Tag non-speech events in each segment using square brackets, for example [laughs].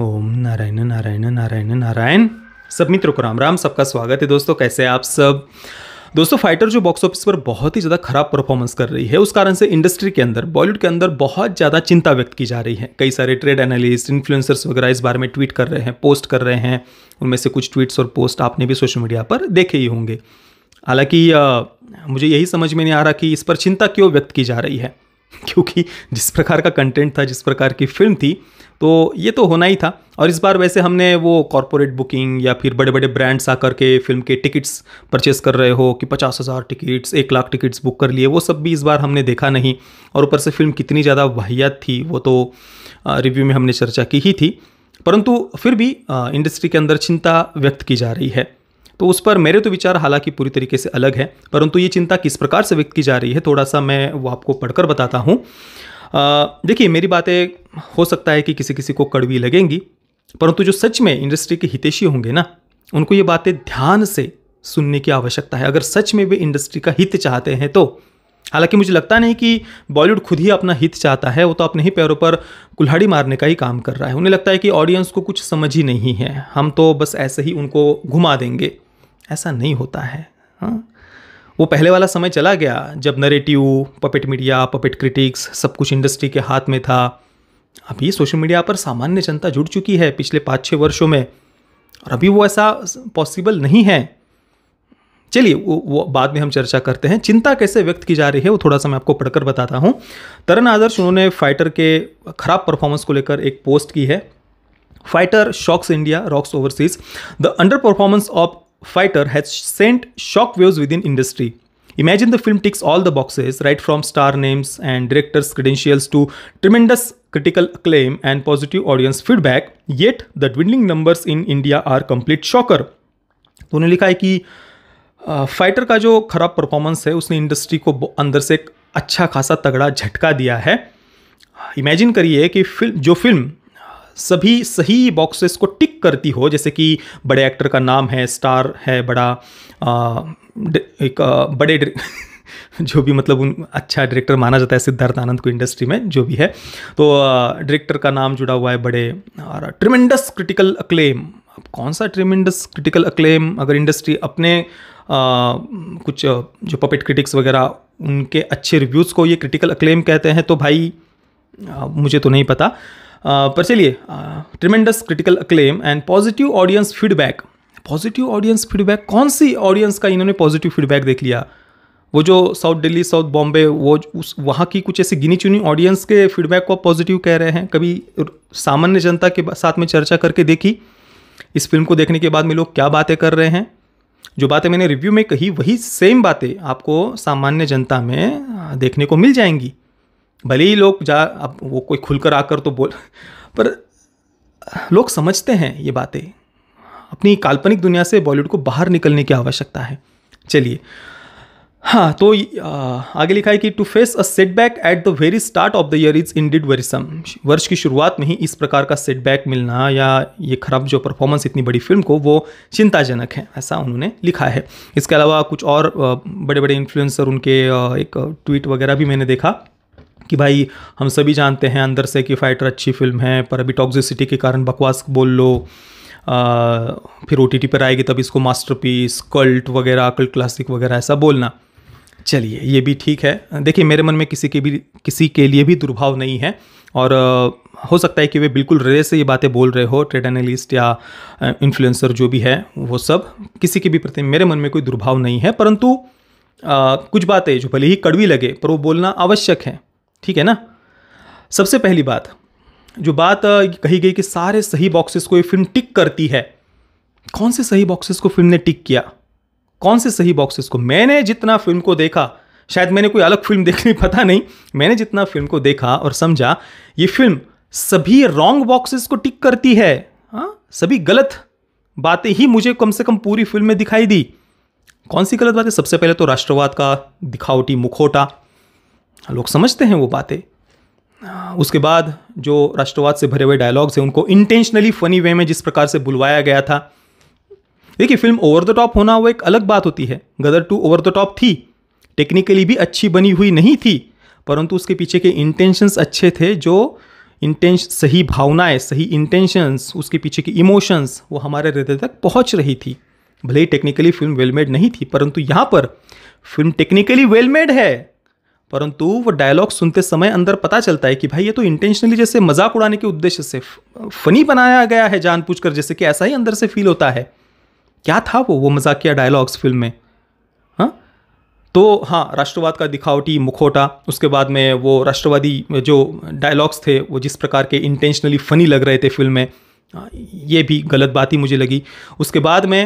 ओम नारायण नारायण नारायण नारायण सब मित्रों को राम राम सबका स्वागत है दोस्तों कैसे आप सब दोस्तों फाइटर जो बॉक्स ऑफिस पर बहुत ही ज़्यादा खराब परफॉर्मेंस कर रही है उस कारण से इंडस्ट्री के अंदर बॉलीवुड के अंदर बहुत ज़्यादा चिंता व्यक्त की जा रही है कई सारे ट्रेड एनालिस्ट इन्फ्लुएंसर्स वगैरह इस बारे में ट्वीट कर रहे हैं पोस्ट कर रहे हैं उनमें से कुछ ट्वीट्स और पोस्ट आपने भी सोशल मीडिया पर देखे ही होंगे हालांकि मुझे यही समझ में नहीं आ रहा कि इस पर चिंता क्यों व्यक्त की जा रही है [laughs] क्योंकि जिस प्रकार का कंटेंट था जिस प्रकार की फिल्म थी तो ये तो होना ही था और इस बार वैसे हमने वो कॉरपोरेट बुकिंग या फिर बड़े बड़े ब्रांड्स आकर के फिल्म के टिकट्स परचेस कर रहे हो कि पचास हज़ार टिकट्स एक लाख टिकट्स बुक कर लिए वो सब भी इस बार हमने देखा नहीं और ऊपर से फिल्म कितनी ज़्यादा वाहियात थी वो तो रिव्यू में हमने चर्चा की ही थी परंतु फिर भी इंडस्ट्री के अंदर चिंता व्यक्त की जा रही है तो उस पर मेरे तो विचार हालांकि पूरी तरीके से अलग है परंतु ये चिंता किस प्रकार से व्यक्त की जा रही है थोड़ा सा मैं वो आपको पढ़कर बताता हूँ देखिए मेरी बातें हो सकता है कि किसी किसी को कड़वी लगेंगी परंतु जो सच में इंडस्ट्री के हितेशी होंगे ना उनको ये बातें ध्यान से सुनने की आवश्यकता है अगर सच में वे इंडस्ट्री का हित चाहते हैं तो हालांकि मुझे लगता नहीं कि बॉलीवुड खुद ही अपना हित चाहता है वो तो अपने ही पैरों पर कुल्हाड़ी मारने का ही काम कर रहा है उन्हें लगता है कि ऑडियंस को कुछ समझ ही नहीं है हम तो बस ऐसे ही उनको घुमा देंगे ऐसा नहीं होता है हाँ वो पहले वाला समय चला गया जब narrative puppet media puppet critics सब कुछ इंडस्ट्री के हाथ में था अभी सोशल मीडिया पर सामान्य जनता जुड़ चुकी है पिछले पाँच छः वर्षों में और अभी वो ऐसा पॉसिबल नहीं है चलिए वो, वो बाद में हम चर्चा करते हैं चिंता कैसे व्यक्त की जा रही है वो थोड़ा सा मैं आपको पढ़कर बताता हूँ तरन आदर्श उन्होंने फाइटर के खराब परफॉर्मेंस को लेकर एक पोस्ट की है fighter shocks India rocks overseas the under performance of fighter has sent shockwaves within industry. Imagine the film ticks all the boxes, right from star names and director's credentials to tremendous critical acclaim and positive audience feedback, yet the dwindling numbers in India are complete shocker. तो उन्होंने लिखा है कि fighter का जो खराब performance है उसने इंडस्ट्री को अंदर से एक अच्छा खासा तगड़ा झटका दिया है इमेजिन करिए कि फिल्म जो फिल्म सभी सही बॉक्सेस को टिक करती हो जैसे कि बड़े एक्टर का नाम है स्टार है बड़ा आ, एक आ, बड़े [laughs] जो भी मतलब उन अच्छा डायरेक्टर माना जाता है सिद्धार्थ आनंद को इंडस्ट्री में जो भी है तो डायरेक्टर का नाम जुड़ा हुआ है बड़े और ट्रिमेंडस क्रिटिकल अक्लेम अब कौन सा ट्रिमेंडस क्रिटिकल अक्लेम अगर इंडस्ट्री अपने आ, कुछ जो पपेट क्रिटिक्स वगैरह उनके अच्छे रिव्यूज़ को ये क्रिटिकल अक्लेम कहते हैं तो भाई आ, मुझे तो नहीं पता Uh, पर चलिए tremendous critical acclaim and positive audience feedback positive audience feedback कौन सी ऑडियंस का इन्होंने पॉजिटिव फीडबैक देख लिया वो जो साउथ दिल्ली साउथ बॉम्बे वो उस वहाँ की कुछ ऐसी गिनी चुनी ऑडियंस के फीडबैक को पॉजिटिव कह रहे हैं कभी सामान्य जनता के साथ में चर्चा करके देखी इस फिल्म को देखने के बाद में लोग क्या बातें कर रहे हैं जो बातें मैंने रिव्यू में कही वही सेम बातें आपको सामान्य जनता में uh, देखने को मिल जाएंगी भले ही लोग जा अब वो कोई खुलकर आकर तो बोल पर लोग समझते हैं ये बातें अपनी काल्पनिक दुनिया से बॉलीवुड को बाहर निकलने की आवश्यकता है चलिए हाँ तो आगे लिखा है कि to face a setback at the very start of the year is indeed worrisome वर्ष की शुरुआत में ही इस प्रकार का सेटबैक मिलना या ये खराब जो परफॉर्मेंस इतनी बड़ी फिल्म को वो चिंताजनक है ऐसा उन्होंने लिखा है इसके अलावा कुछ और बड़े बड़े इन्फ्लुएंसर उनके एक ट्वीट वगैरह भी मैंने देखा कि भाई हम सभी जानते हैं अंदर से कि फाइटर अच्छी फिल्म है पर अभी टॉक्सिसिटी के कारण बकवास बोल लो आ, फिर ओ पर आएगी तब इसको मास्टरपीस कल्ट वगैरह कल्ट क्लासिक वगैरह ऐसा बोलना चलिए ये भी ठीक है देखिए मेरे मन में किसी के भी किसी के लिए भी दुर्भाव नहीं है और आ, हो सकता है कि वे बिल्कुल रेयर से ये बातें बोल रहे हो ट्रेड एनालिस्ट या इन्फ्लुएंसर जो भी है वो सब किसी के भी प्रति मेरे मन में कोई दुर्भाव नहीं है परंतु आ, कुछ बातें जो भले ही कड़वी लगे पर वो बोलना आवश्यक है ठीक है ना सबसे पहली बात जो बात कही गई कि सारे सही बॉक्सेस को ये फिल्म टिक करती है कौन से सही बॉक्सेस को फिल्म ने टिक किया कौन से सही बॉक्सेस को मैंने जितना फिल्म को देखा शायद मैंने कोई अलग फिल्म देखनी [laughs] पता नहीं मैंने जितना फिल्म को देखा और समझा ये फिल्म सभी रॉन्ग बॉक्सेस को टिक करती है हाँ सभी गलत बातें ही मुझे कम से कम पूरी फिल्म में दिखाई दी कौन सी गलत बातें सबसे पहले तो राष्ट्रवाद का दिखावटी मुखोटा लोग समझते हैं वो बातें हाँ, उसके बाद जो राष्ट्रवाद से भरे हुए डायलॉग्स हैं उनको इंटेंशनली फनी वे में जिस प्रकार से बुलवाया गया था देखिए फिल्म ओवर द टॉप होना वो एक अलग बात होती है Gadar two over the top थी टेक्निकली भी अच्छी बनी हुई नहीं थी परंतु उसके पीछे के इंटेंशंस अच्छे थे जो इंटेंश सही भावनाएं सही इंटेंशंस उसके पीछे की इमोशंस वो हमारे हृदय तक पहुंच रही थी भले ही टेक्निकली फिल्म वेलमेड नहीं थी परंतु यहाँ पर फिल्म टेक्निकली वेलमेड है परंतु वो डायलॉग सुनते समय अंदर पता चलता है कि भाई ये तो इंटेंशनली जैसे मजाक उड़ाने के उद्देश्य से फनी बनाया गया है जानबूझकर जैसे कि ऐसा ही अंदर से फील होता है क्या था वो वो मजाकिया डायलॉग्स फिल्म में हाँ तो हाँ राष्ट्रवाद का दिखावटी मुखोटा उसके बाद में वो राष्ट्रवादी जो डायलॉग्स थे वो जिस प्रकार के इंटेंशनली फ़नी लग रहे थे फिल्म में हाँ, ये भी गलत बात ही मुझे लगी उसके बाद में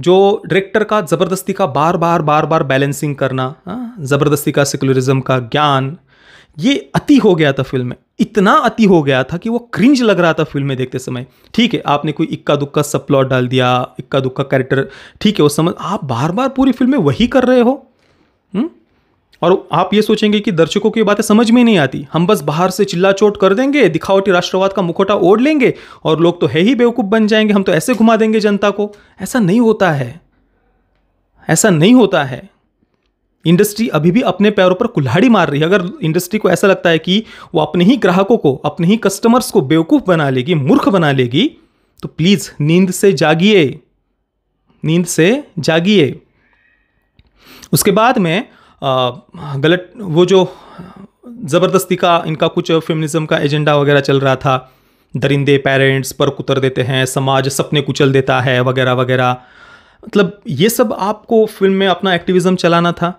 जो डायरेक्टर का ज़बरदस्ती का बार बार बार बार बैलेंसिंग करना हाँ, ज़बरदस्ती का सेकुलरिज्म का ज्ञान ये अति हो गया था फिल्म में इतना अति हो गया था कि वो क्रिंज लग रहा था फिल्म में देखते समय ठीक है आपने कोई इक्का दुक्का सब प्लॉट डाल दिया इक्का दुक्का कैरेक्टर ठीक है वो समझ आप बार बार पूरी फिल्म में वही कर रहे हो और आप ये सोचेंगे कि दर्शकों की बातें समझ में नहीं आती हम बस बाहर से चिल्ला चोट कर देंगे दिखावटी राष्ट्रवाद का मुखोटा ओढ़ लेंगे और लोग तो है ही बेवकूफ़ बन जाएंगे हम तो ऐसे घुमा देंगे जनता को ऐसा नहीं होता है ऐसा नहीं होता है इंडस्ट्री अभी भी अपने पैरों पर कुल्हाड़ी मार रही है अगर इंडस्ट्री को ऐसा लगता है कि वो अपने ही ग्राहकों को अपने ही कस्टमर्स को बेवकूफ़ बना लेगी मूर्ख बना लेगी तो प्लीज़ नींद से जागिए नींद से जागिए उसके बाद में गलत वो जो ज़बरदस्ती का इनका कुछ फेमिनिज़म का एजेंडा वगैरह चल रहा था दरिंदे पेरेंट्स पर कुतर देते हैं समाज सपने कुचल देता है वगैरह वगैरह मतलब ये सब आपको फिल्म में अपना एक्टिविज़म चलाना था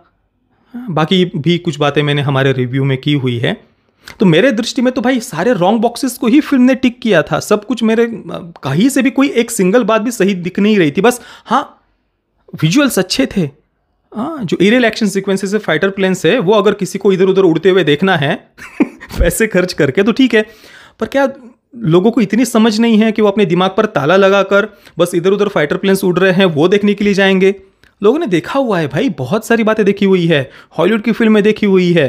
बाकी भी कुछ बातें मैंने हमारे रिव्यू में की हुई है तो मेरे दृष्टि में तो भाई सारे रॉन्ग बॉक्सेस को ही फिल्म ने टिक किया था सब कुछ मेरे कहीं से भी कोई एक सिंगल बात भी सही दिख नहीं रही थी बस हाँ विजुअल्स अच्छे थे हाँ जो एरियल एक्शन सिक्वेंसेज है फाइटर प्लेन्स है वो अगर किसी को इधर उधर उड़ते हुए देखना है [laughs] पैसे खर्च करके तो ठीक है पर क्या लोगों को इतनी समझ नहीं है कि वो अपने दिमाग पर ताला लगाकर बस इधर उधर फाइटर प्लेन्स उड़ रहे हैं वो देखने के लिए जाएंगे लोगों ने देखा हुआ है भाई बहुत सारी बातें देखी हुई है हॉलीवुड की फिल्में देखी हुई है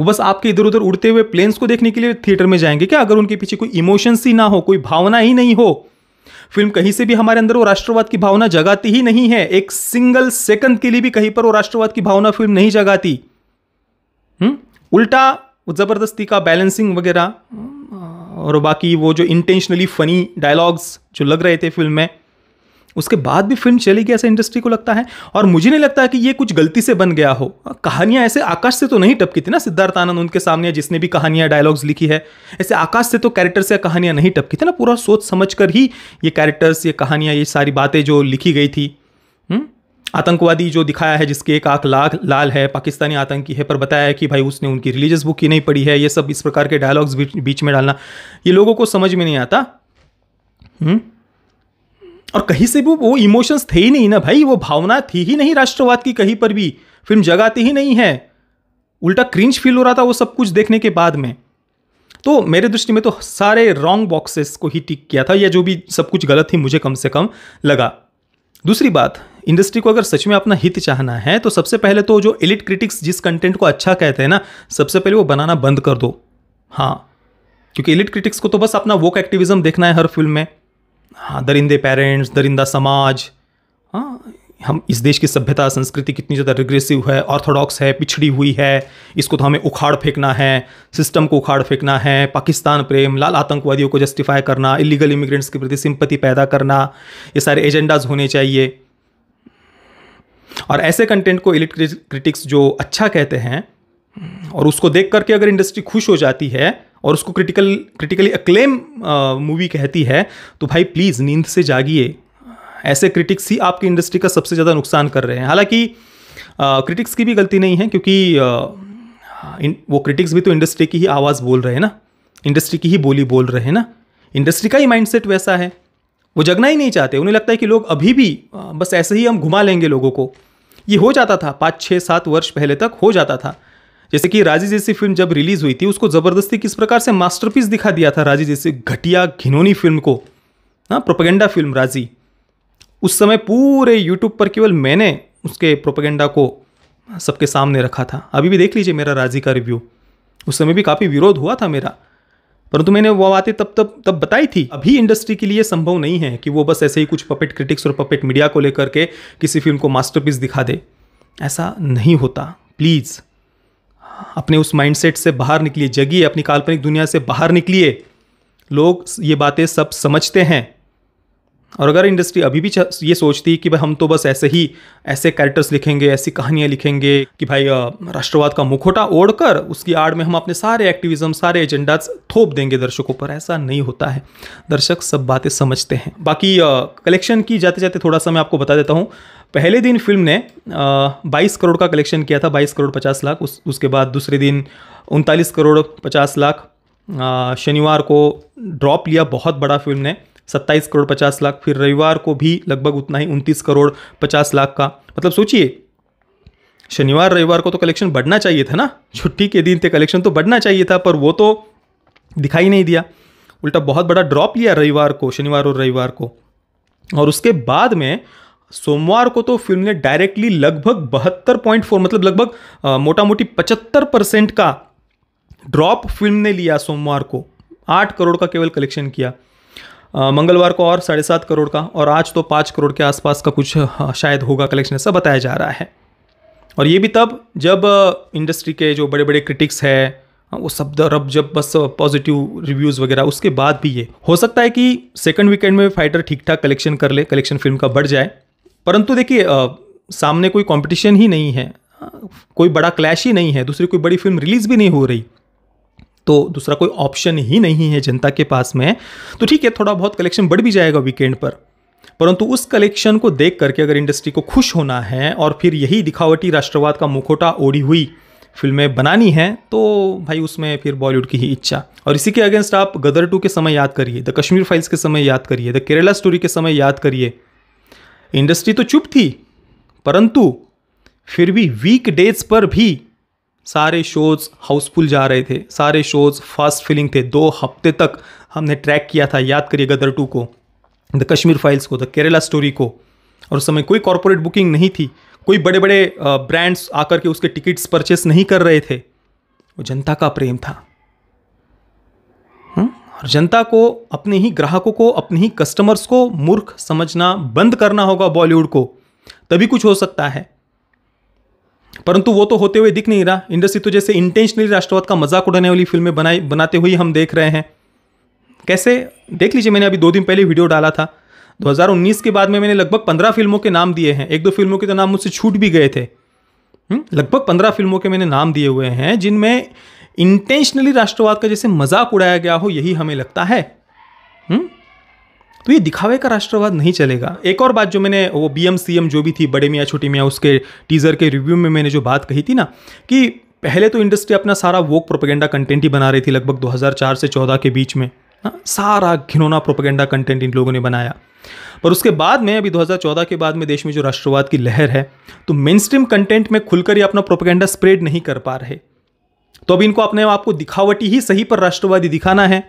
वो बस आपके इधर उधर उड़ते हुए प्लेन्स को देखने के लिए थिएटर में जाएंगे क्या अगर उनके पीछे कोई इमोशंस ही ना हो कोई भावना ही नहीं हो फिल्म कहीं से भी हमारे अंदर वो राष्ट्रवाद की भावना जगाती ही नहीं है एक सिंगल सेकंड के लिए भी कहीं पर वो राष्ट्रवाद की भावना फिल्म नहीं जगाती हुँ? हम्म? उल्टा ज़बरदस्ती का बैलेंसिंग वगैरह और बाकी वो जो इंटेंशनली फ़नी डायलॉग्स जो लग रहे थे फिल्म में उसके बाद भी फिल्म चली गई ऐसे इंडस्ट्री को लगता है और मुझे नहीं लगता कि ये कुछ गलती से बन गया हो कहानियां ऐसे आकाश से तो नहीं टपकी थी ना सिद्धार्थ आनंद उनके सामने जिसने भी कहानियां डायलॉग्स लिखी है ऐसे आकाश से तो कैरेक्टर से कहानियां नहीं टपकी थी ना पूरा सोच समझ कर ही ये कैरेक्टर्स ये कहानियां ये सारी बातें जो लिखी गई थी हम्म? आतंकवादी जो दिखाया है जिसकी एक आंख लाख लाल है पाकिस्तानी आतंकी है पर बताया है कि भाई उसने उनकी रिलीजियस बुक ही नहीं पढ़ी है ये सब इस प्रकार के डायलॉग्स बीच में डालना ये लोगों को समझ में नहीं आता हुँ? हम्म? और कहीं से भी वो इमोशंस थे ही नहीं ना भाई वो भावना थी ही नहीं राष्ट्रवाद की कहीं पर भी फिल्म जगाती ही नहीं है उल्टा क्रिंज फील हो रहा था वो सब कुछ देखने के बाद में तो मेरे दृष्टि में तो सारे रॉन्ग बॉक्सेस को ही टिक किया था या जो भी सब कुछ गलत थी मुझे कम से कम लगा दूसरी बात इंडस्ट्री को अगर सच में अपना हित चाहना है तो सबसे पहले तो जो एलिट क्रिटिक्स जिस कंटेंट को अच्छा कहते हैं ना सबसे पहले वो बनाना बंद कर दो हाँ क्योंकि एलिट क्रिटिक्स को तो बस अपना वोक एक्टिविज्म देखना है हर फिल्म में हाँ दरिंदे पेरेंट्स दरिंदा समाज हाँ हम इस देश की सभ्यता संस्कृति कितनी ज़्यादा रिग्रेसिव है ऑर्थोडॉक्स है पिछड़ी हुई है इसको तो हमें उखाड़ फेंकना है सिस्टम को उखाड़ फेंकना है पाकिस्तान प्रेम लाल आतंकवादियों को जस्टिफाई करना इलीगल इमिग्रेंट्स के प्रति सिंपति पैदा करना ये सारे एजेंडाज होने चाहिए और ऐसे कंटेंट को एलिट क्रिटिक्स जो अच्छा कहते हैं और उसको देख करके अगर इंडस्ट्री खुश हो जाती है और उसको क्रिटिकल क्रिटिकली अक्लेम मूवी कहती है तो भाई प्लीज़ नींद से जागिए ऐसे क्रिटिक्स ही आपकी इंडस्ट्री का सबसे ज़्यादा नुकसान कर रहे हैं हालांकि क्रिटिक्स की भी गलती नहीं है क्योंकि आ, इन, वो क्रिटिक्स भी तो इंडस्ट्री की ही आवाज़ बोल रहे हैं ना इंडस्ट्री की ही बोली बोल रहे हैं ना इंडस्ट्री का ही माइंडसेट वैसा है वो जगना ही नहीं चाहते उन्हें लगता है कि लोग अभी भी बस ऐसे ही हम घुमा लेंगे लोगों को ये हो जाता था पाँच छः सात वर्ष पहले तक हो जाता था जैसे कि राजी जैसी फिल्म जब रिलीज हुई थी उसको ज़बरदस्ती किस प्रकार से मास्टरपीस दिखा दिया था राजी जैसी घटिया घिनौनी फिल्म को हाँ प्रोपेगेंडा फिल्म राजी उस समय पूरे यूट्यूब पर केवल मैंने उसके प्रोपेगेंडा को सबके सामने रखा था अभी भी देख लीजिए मेरा राजी का रिव्यू उस समय भी काफ़ी विरोध हुआ था मेरा परंतु मैंने वो बातें तब तब तब बताई थी अभी इंडस्ट्री के लिए संभव नहीं है कि वो बस ऐसे ही कुछ पपेट क्रिटिक्स और पपेट मीडिया को लेकर के किसी फिल्म को मास्टरपीस दिखा दे ऐसा नहीं होता प्लीज़ अपने उस माइंडसेट से बाहर निकलिए जगिए अपनी काल्पनिक दुनिया से बाहर निकलिए लोग ये बातें सब समझते हैं और अगर इंडस्ट्री अभी भी ये सोचती कि भाई हम तो बस ऐसे ही ऐसे कैरेक्टर्स लिखेंगे ऐसी कहानियाँ लिखेंगे कि भाई राष्ट्रवाद का मुखोटा ओढ़कर उसकी आड़ में हम अपने सारे एक्टिविज्म सारे एजेंडाज थोप देंगे दर्शकों पर ऐसा नहीं होता है दर्शक सब बातें समझते हैं बाकी कलेक्शन की जाते जाते थोड़ा सा मैं आपको बता देता हूँ पहले दिन फिल्म ने बाईस करोड़ का कलेक्शन किया था बाईस करोड़ पचास लाख उस उसके बाद दूसरे दिन उनतालीस करोड़ पचास लाख शनिवार को ड्रॉप लिया बहुत बड़ा फिल्म ने सत्ताईस करोड़ पचास लाख फिर रविवार को भी लगभग उतना ही उनतीस करोड़ पचास लाख का मतलब सोचिए शनिवार रविवार को तो कलेक्शन बढ़ना चाहिए था ना छुट्टी के दिन थे कलेक्शन तो बढ़ना चाहिए था पर वो तो दिखाई नहीं दिया उल्टा बहुत बड़ा ड्रॉप लिया रविवार को शनिवार और रविवार को और उसके बाद में सोमवार को तो फिल्म ने डायरेक्टली लगभग बहत्तर पॉइंट फोर मतलब लगभग मोटा मोटी पचहत्तर परसेंट का ड्रॉप फिल्म ने लिया सोमवार को आठ करोड़ का केवल कलेक्शन किया मंगलवार को और साढ़े सात करोड़ का और आज तो पाँच करोड़ के आसपास का कुछ हाँ, शायद होगा कलेक्शन ऐसा बताया जा रहा है और ये भी तब जब इंडस्ट्री के जो बड़े बड़े क्रिटिक्स हैं वो सब रब जब बस पॉजिटिव रिव्यूज़ वगैरह उसके बाद भी ये हो सकता है कि सेकंड वीकेंड में फाइटर ठीक ठाक कलेक्शन कर ले कलेक्शन फिल्म का बढ़ जाए परंतु देखिए सामने कोई कंपटीशन ही नहीं है कोई बड़ा क्लैश ही नहीं है दूसरी कोई बड़ी फिल्म रिलीज़ भी नहीं हो रही तो दूसरा कोई ऑप्शन ही नहीं है जनता के पास में तो ठीक है थोड़ा बहुत कलेक्शन बढ़ भी जाएगा वीकेंड पर परंतु उस कलेक्शन को देख करके अगर इंडस्ट्री को खुश होना है और फिर यही दिखावटी राष्ट्रवाद का मुखोटा ओढ़ी हुई फिल्में बनानी हैं तो भाई उसमें फिर बॉलीवुड की ही इच्छा और इसी के अगेंस्ट आप गदर टू के समय याद करिए द कश्मीर फाइल्स के समय याद करिए द केरला स्टोरी के समय याद करिए इंडस्ट्री तो चुप थी परंतु फिर भी वीक डेज पर भी सारे शोज़ हाउसफुल जा रहे थे सारे शोज़ फास्ट फिलिंग थे दो हफ्ते तक हमने ट्रैक किया था याद करिए गदर टू को द कश्मीर फाइल्स को द केरला स्टोरी को और उस समय कोई कॉरपोरेट बुकिंग नहीं थी कोई बड़े बड़े ब्रांड्स आकर के उसके टिकट्स परचेस नहीं कर रहे थे वो जनता का प्रेम था हुँ? हम्म, और जनता को अपने ही ग्राहकों को अपने ही कस्टमर्स को मूर्ख समझना बंद करना होगा बॉलीवुड को तभी कुछ हो सकता है परंतु वो तो होते हुए दिख नहीं रहा इंडस्ट्री तो जैसे इंटेंशनली राष्ट्रवाद का मजाक उड़ाने वाली फिल्में बनाई बनाते हुए हम देख रहे हैं कैसे देख लीजिए मैंने अभी दो दिन पहले वीडियो डाला था 2019 के बाद में मैंने लगभग पंद्रह फिल्मों के नाम दिए हैं एक दो फिल्मों के तो नाम मुझसे छूट भी गए थे हम्म, लगभग पंद्रह फिल्मों के मैंने नाम दिए हुए हैं जिनमें इंटेंशनली राष्ट्रवाद का जैसे मजाक उड़ाया गया हो यही हमें लगता है हुँ? हम्म, तो ये दिखावे का राष्ट्रवाद नहीं चलेगा एक और बात जो मैंने वो बी एम सी एम जो भी थी बड़े मियाँ छोटी मियाँ उसके टीज़र के रिव्यू में मैंने जो बात कही थी ना कि पहले तो इंडस्ट्री अपना सारा वोक प्रोपेगेंडा कंटेंट ही बना रही थी लगभग 2004 से 14 के बीच में ना हाँ, सारा घिनौना प्रोपेगेंडा कंटेंट इन लोगों ने बनाया पर उसके बाद में अभी 2014 के बाद में देश में जो राष्ट्रवाद की लहर है तो मेन स्ट्रीम कंटेंट में खुलकर ही अपना प्रोपेगेंडा स्प्रेड नहीं कर पा रहे तो अब इनको अपने आप को दिखावटी ही सही पर राष्ट्रवादी दिखाना है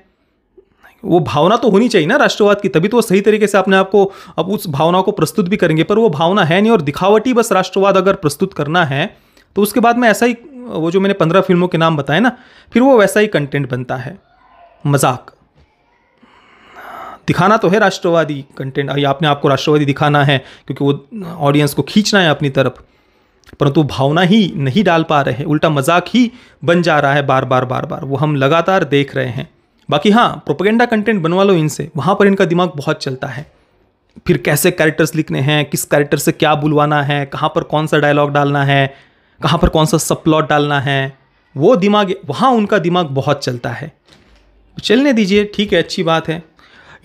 वो भावना तो होनी चाहिए ना राष्ट्रवाद की तभी तो वो सही तरीके से अपने आपको अब उस भावना को प्रस्तुत भी करेंगे पर वो भावना है नहीं और दिखावटी बस राष्ट्रवाद अगर प्रस्तुत करना है तो उसके बाद में ऐसा ही वो जो मैंने पंद्रह फिल्मों के नाम बताए ना फिर वो वैसा ही कंटेंट बनता है मजाक दिखाना तो है राष्ट्रवादी कंटेंट या अपने आपको राष्ट्रवादी दिखाना है क्योंकि वो ऑडियंस को खींचना है अपनी तरफ परंतु भावना ही नहीं डाल पा रहे उल्टा मजाक ही बन जा रहा है बार बार बार बार वो हम लगातार देख रहे हैं बाकी हाँ प्रोपोगेंडा कंटेंट बनवा लो इनसे वहाँ पर इनका दिमाग बहुत चलता है फिर कैसे कैरेक्टर्स लिखने हैं किस कैरेक्टर से क्या बुलवाना है कहाँ पर कौन सा डायलॉग डालना है कहाँ पर कौन सा सब प्लॉट डालना है वो दिमाग वहाँ उनका दिमाग बहुत चलता है चलने दीजिए ठीक है अच्छी बात है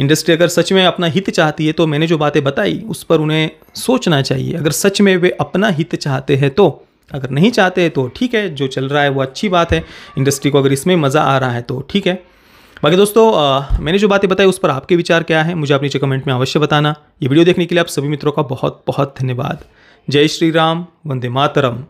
इंडस्ट्री अगर सच में अपना हित चाहती है तो मैंने जो बातें बताई उस पर उन्हें सोचना चाहिए अगर सच में वे अपना हित चाहते हैं तो अगर नहीं चाहते तो ठीक है जो चल रहा है वो अच्छी बात है इंडस्ट्री को अगर इसमें मज़ा आ रहा है तो ठीक है बाकी दोस्तों आ, मैंने जो बातें बताई उस पर आपके विचार क्या है मुझे आप नीचे कमेंट में अवश्य बताना ये वीडियो देखने के लिए आप सभी मित्रों का बहुत बहुत धन्यवाद जय श्री राम वंदे मातरम